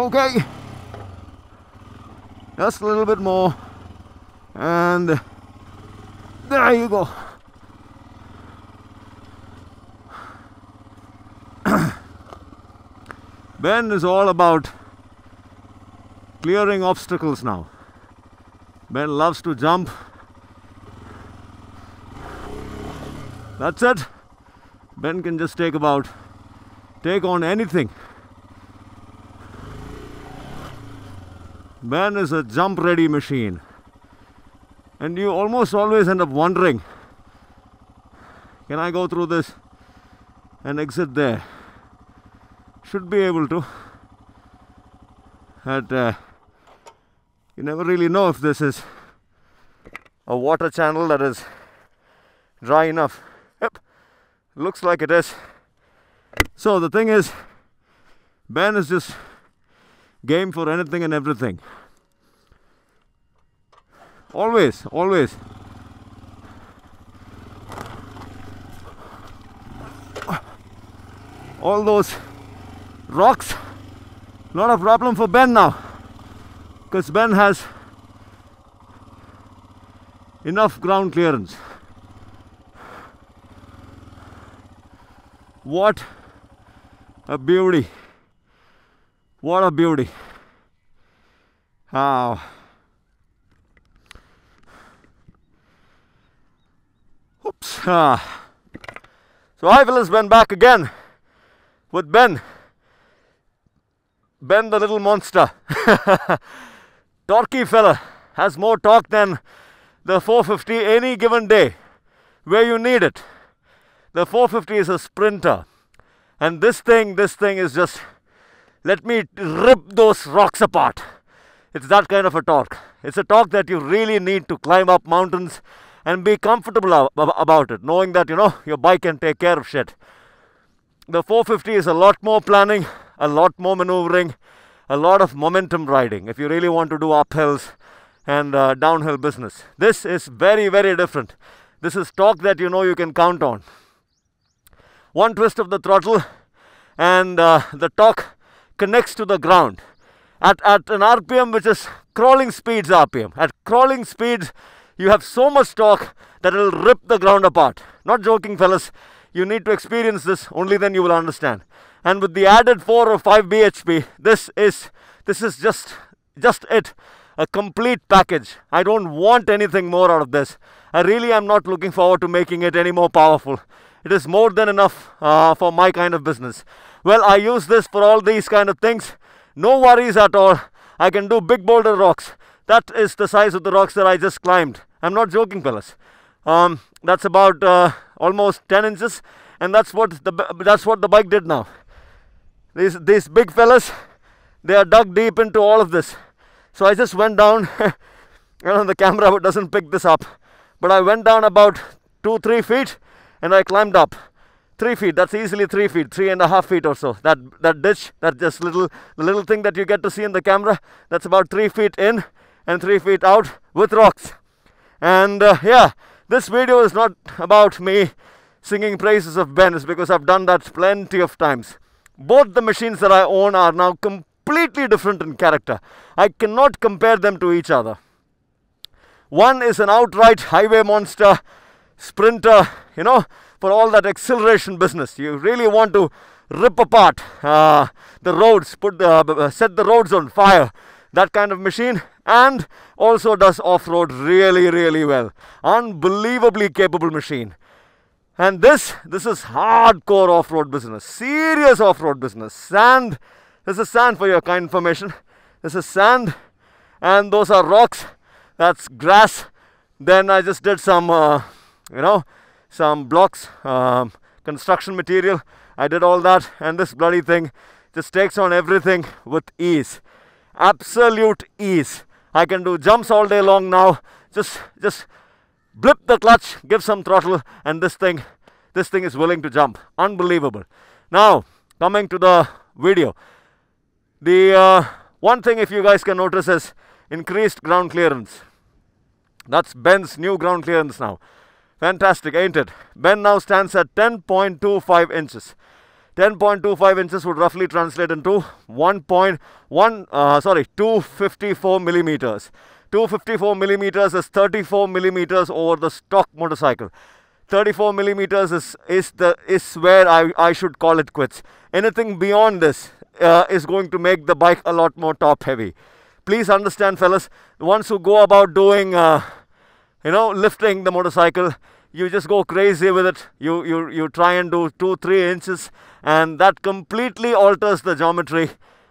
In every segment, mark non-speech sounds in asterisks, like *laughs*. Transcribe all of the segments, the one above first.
okay just a little bit more and there you go *coughs* Ben is all about clearing obstacles now Ben loves to jump that's it Ben can just take about take on anything Ben is a jump ready machine. And you almost always end up wondering, can I go through this and exit there? Should be able to. But uh, you never really know if this is a water channel that is dry enough. Yep, looks like it is. So the thing is, Ben is just game for anything and everything. Always, always. All those rocks, not a problem for Ben now. Because Ben has enough ground clearance. What a beauty. What a beauty. Wow. Oops. Ah. So hi has been back again with Ben. Ben the little monster. *laughs* torquey fella has more torque than the 450 any given day where you need it. The 450 is a sprinter. And this thing, this thing is just let me rip those rocks apart. It's that kind of a torque. It's a torque that you really need to climb up mountains and be comfortable about it, knowing that, you know, your bike can take care of shit. The 450 is a lot more planning, a lot more maneuvering, a lot of momentum riding if you really want to do uphills and uh, downhill business. This is very, very different. This is torque that you know you can count on. One twist of the throttle and uh, the torque connects to the ground at, at an RPM which is crawling speeds RPM. At crawling speeds, you have so much torque that it'll rip the ground apart. Not joking, fellas. You need to experience this, only then you will understand. And with the added 4 or 5 bhp, this is this is just just it. A complete package. I don't want anything more out of this. I really am not looking forward to making it any more powerful. It is more than enough uh, for my kind of business. Well, I use this for all these kind of things. No worries at all. I can do big boulder rocks. That is the size of the rocks that I just climbed. I'm not joking, fellas. Um, that's about uh, almost 10 inches, and that's what the that's what the bike did now. These these big fellas, they are dug deep into all of this. So I just went down. *laughs* you know, the camera *laughs* doesn't pick this up, but I went down about two three feet, and I climbed up three feet. That's easily three feet, three and a half feet or so. That that ditch, that just little the little thing that you get to see in the camera, that's about three feet in and three feet out with rocks. And uh, yeah, this video is not about me singing praises of Ben's because I've done that plenty of times. Both the machines that I own are now completely different in character. I cannot compare them to each other. One is an outright highway monster, sprinter, you know, for all that acceleration business. You really want to rip apart uh, the roads, put the, uh, uh, set the roads on fire. That kind of machine and also does off-road really, really well. Unbelievably capable machine. And this, this is hardcore off-road business, serious off-road business. Sand, this is sand for your kind information. This is sand, and those are rocks. That's grass. Then I just did some, uh, you know, some blocks, um, construction material. I did all that and this bloody thing just takes on everything with ease. Absolute ease. I can do jumps all day long now. Just, just blip the clutch, give some throttle and this thing, this thing is willing to jump. Unbelievable. Now, coming to the video. The uh, one thing if you guys can notice is increased ground clearance. That's Ben's new ground clearance now. Fantastic, ain't it? Ben now stands at 10.25 inches. 10.25 inches would roughly translate into 1.1, uh, sorry, 254 millimeters. 254 millimeters is 34 millimeters over the stock motorcycle. 34 millimeters is, is, the, is where I, I should call it quits. Anything beyond this uh, is going to make the bike a lot more top heavy. Please understand fellas, the ones who go about doing, uh, you know, lifting the motorcycle, you just go crazy with it. You, you, you try and do 2 3 inches, and that completely alters the geometry.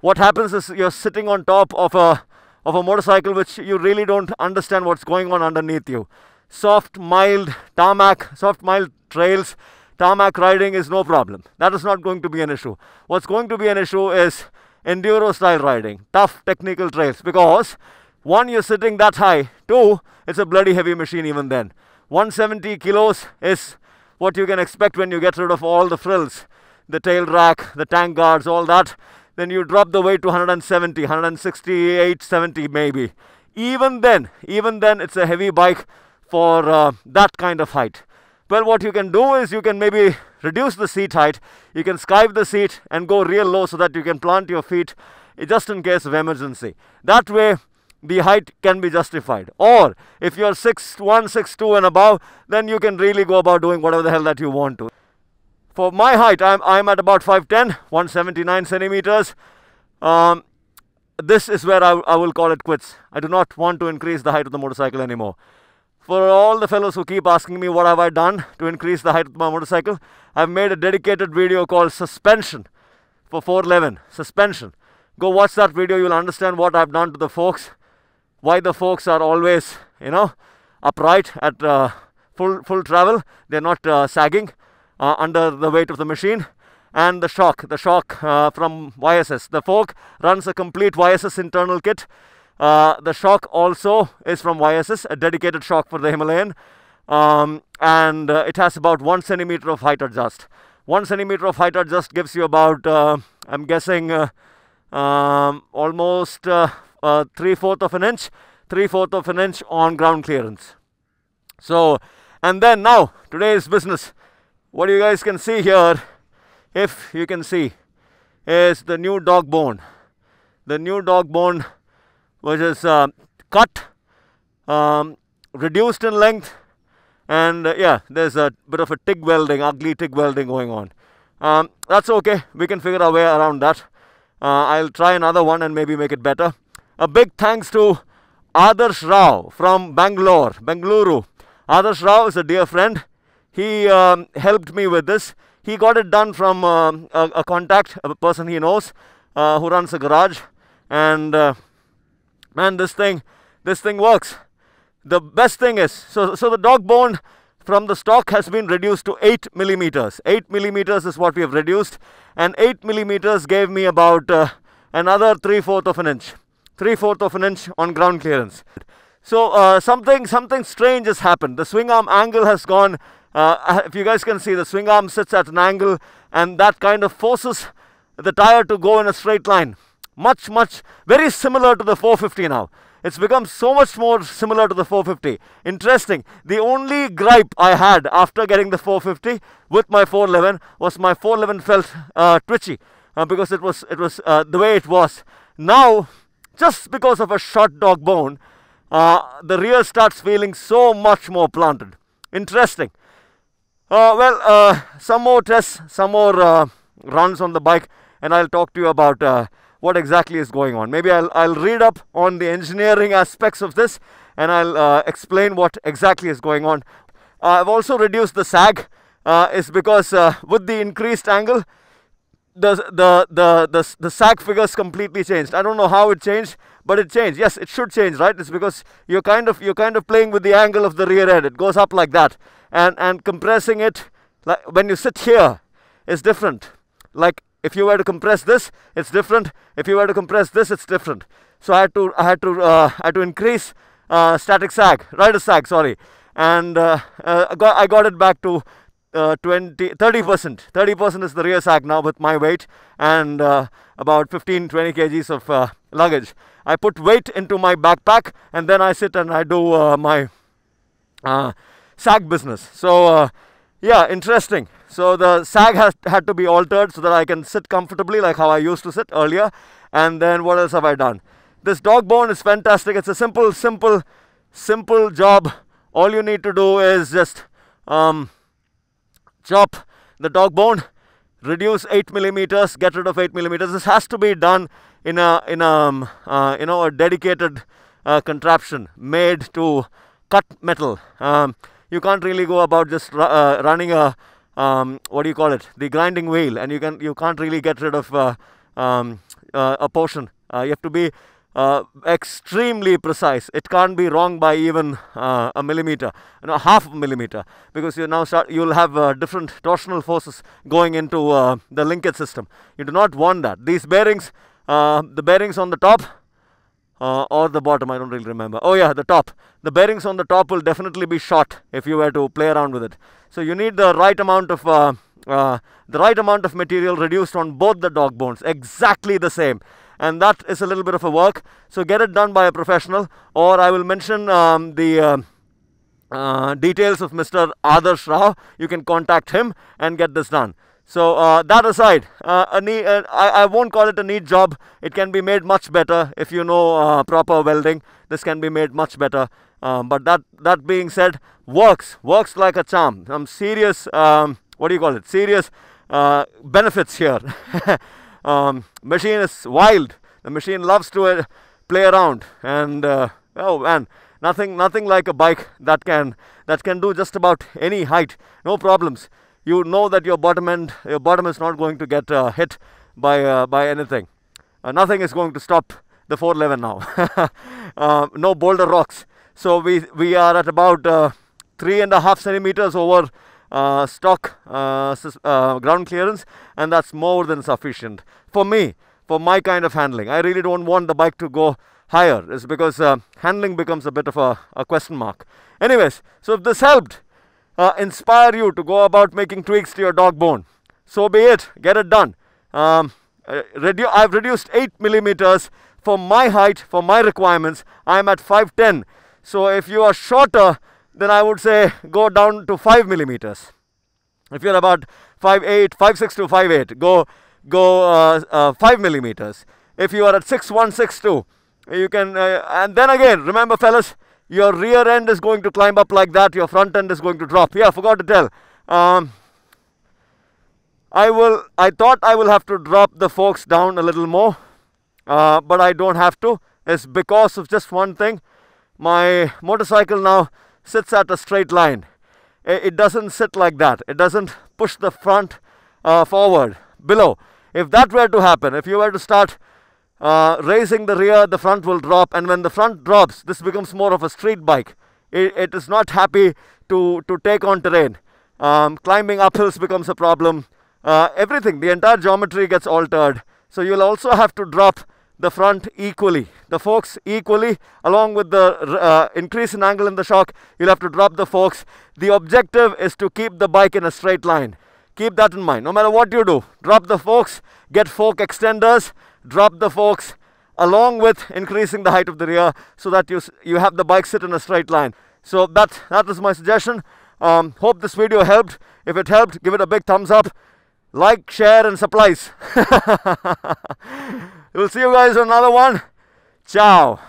What happens is you're sitting on top of a, of a motorcycle which you really don't understand what's going on underneath you. Soft, mild tarmac, soft, mild trails, tarmac riding is no problem. That is not going to be an issue. What's going to be an issue is enduro style riding, tough technical trails because one, you're sitting that high, two, it's a bloody heavy machine even then. 170 kilos is what you can expect when you get rid of all the frills, the tail rack, the tank guards, all that. Then you drop the weight to 170, 168, 70 maybe. Even then, even then, it's a heavy bike for uh, that kind of height. Well, what you can do is you can maybe reduce the seat height. You can skive the seat and go real low so that you can plant your feet just in case of emergency. That way, the height can be justified. Or if you're 6'1", 6'2", and above, then you can really go about doing whatever the hell that you want to. For my height, I'm, I'm at about 5'10", 179 centimeters. Um, this is where I, I will call it quits. I do not want to increase the height of the motorcycle anymore. For all the fellows who keep asking me what have I done to increase the height of my motorcycle, I've made a dedicated video called Suspension for 411. Suspension. Go watch that video, you'll understand what I've done to the forks why the folks are always, you know, upright at uh, full, full travel. They're not uh, sagging uh, under the weight of the machine. And the shock, the shock uh, from YSS. The fork runs a complete YSS internal kit. Uh, the shock also is from YSS, a dedicated shock for the Himalayan. Um, and uh, it has about one centimeter of height adjust. One centimeter of height adjust gives you about, I'm guessing, um, almost uh, three-fourth of an inch, three-fourth of an inch on ground clearance. So, and then now, today's business. What you guys can see here, if you can see, is the new dog bone. The new dog bone, which is uh, cut, um, reduced in length, and uh, yeah, there's a bit of a TIG welding, ugly TIG welding going on. Um, that's okay, we can figure our way around that. Uh, I'll try another one and maybe make it better a big thanks to Adarsh Rao from Bangalore, Bengaluru. Adarsh Rao is a dear friend. He um, helped me with this. He got it done from uh, a, a, contact, a person he knows, uh, who runs a garage. And uh, man, this thing, this thing works. The best thing is, so, so the dog bone from the stock has been reduced to 8 millimeters. 8 millimeters is what we have reduced. And 8 millimeters gave me about uh, another 3 of an inch. 3 fourths of an inch on ground clearance. So uh, something something strange has happened. The swing arm angle has gone. Uh, if you guys can see, the swing arm sits at an angle, and that kind of forces the tire to go in a straight line. Much much very similar to the 450 now. It's become so much more similar to the 450. Interesting. The only gripe I had after getting the 450 with my 411 was my 411 felt uh, twitchy uh, because it was it was uh, the way it was. Now just because of a short dog bone, uh, the rear starts feeling so much more planted. Interesting. Uh, well, uh, some more tests, some more uh, runs on the bike, and I'll talk to you about uh, what exactly is going on. Maybe I'll, I'll read up on the engineering aspects of this, and I'll uh, explain what exactly is going on. I've also reduced the sag. Uh, is because with the increased angle, the, the, the, the, the SAC figures completely changed. I don't know how it changed, but it changed. Yes, it should change, right? It's because you're kind of, you're kind of playing with the angle of the rear end. It goes up like that. And, and compressing it, like when you sit here, is different. Like if you were to compress this, it's different. If you were to compress this, it's different. So I had to, I had to, uh, I had to increase uh, static sag, rider sag, sorry. And uh, uh, I, got, I got it back to uh, 20, 30%. 30% is the rear sack now with my weight and uh, about 15, 20 kgs of uh, luggage. I put weight into my backpack and then I sit and I do uh, my uh, sack business. So uh, yeah, interesting. So the sag has had to be altered so that I can sit comfortably like how I used to sit earlier. And then what else have I done? This dog bone is fantastic. It's a simple, simple, simple job. All you need to do is just um, chop the dog bone, reduce 8 millimeters, get rid of 8 millimeters. This has to be done in a, in a, um, uh, you know, a dedicated uh, contraption made to cut metal. Um, you can't really go about just uh, running a, um, what do you call it, the grinding wheel and you, can, you can't really get rid of uh, um, uh, a portion. Uh, you have to be uh, extremely precise. It can't be wrong by even uh, a millimeter, you know, half a millimeter, because you now start, you'll have uh, different torsional forces going into uh, the linkage system. You do not want that. These bearings, uh, the bearings on the top or the bottom, I don't really remember. Oh yeah, the top. The bearings on the top will definitely be short if you were to play around with it. So you need the right amount of the right amount of material reduced on both the dog bones, exactly the same and that is a little bit of a work so get it done by a professional or I will mention um, the uh, uh, details of Mr. Adarsh Rao you can contact him and get this done so uh, that aside, uh, a neat, uh, I, I won't call it a neat job. It can be made much better if you know uh, proper welding. This can be made much better. Um, but that that being said, works works like a charm. Some serious um, what do you call it? Serious uh, benefits here. *laughs* um, machine is wild. The machine loves to uh, play around, and uh, oh man, nothing nothing like a bike that can that can do just about any height, no problems. You know that your bottom end, your bottom is not going to get uh, hit by uh, by anything. Uh, nothing is going to stop the 411 now. *laughs* Uh, no boulder rocks. So we we are at about three and a half centimeters over uh, stock uh, uh, ground clearance and that's more than sufficient for me for my kind of handling i really don't want the bike to go higher it's because uh, handling becomes a bit of a, a, question mark anyways so if this helped uh, inspire you to go about making tweaks to your dog bone so be it get it done um, redu i've reduced 8 millimeters for my height for my requirements i'm at 510 so if you are shorter then I would say go down to 5 millimeters. If you're about 5'8", 5'6", to 5'8", go, go uh, uh, 5 millimeters. If you are at 6'1", 6'2", you can, uh, and then again, remember fellas, your rear end is going to climb up like that, your front end is going to drop. Yeah, I forgot to tell. Um, I will, I thought I will have to drop the forks down a little more, uh, but I don't have to. It's because of just one thing. My motorcycle now sits at a straight line. It doesn't sit like that. It doesn't push the front uh, forward below. If that were to happen, if you were to start uh, raising the rear, the front will drop. And when the front drops, this becomes more of a street bike. it, it is not happy to, to take on terrain. Um, climbing uphills becomes a problem. Uh, everything, the entire geometry gets altered. So you'll also have to drop the front equally, the forks equally, along with the uh, increase in angle in the shock, you'll have to drop the forks. The objective is to keep the bike in a straight line. Keep that in mind. No matter what you do, drop the forks, get fork extenders, drop the forks, along with increasing the height of the rear so that you, you have the bike sit in a straight line. So that, that is my suggestion. Um, hope this video helped. If it helped, give it a big thumbs up. Like, share and supplies. *laughs* We'll see you guys on another one. Ciao.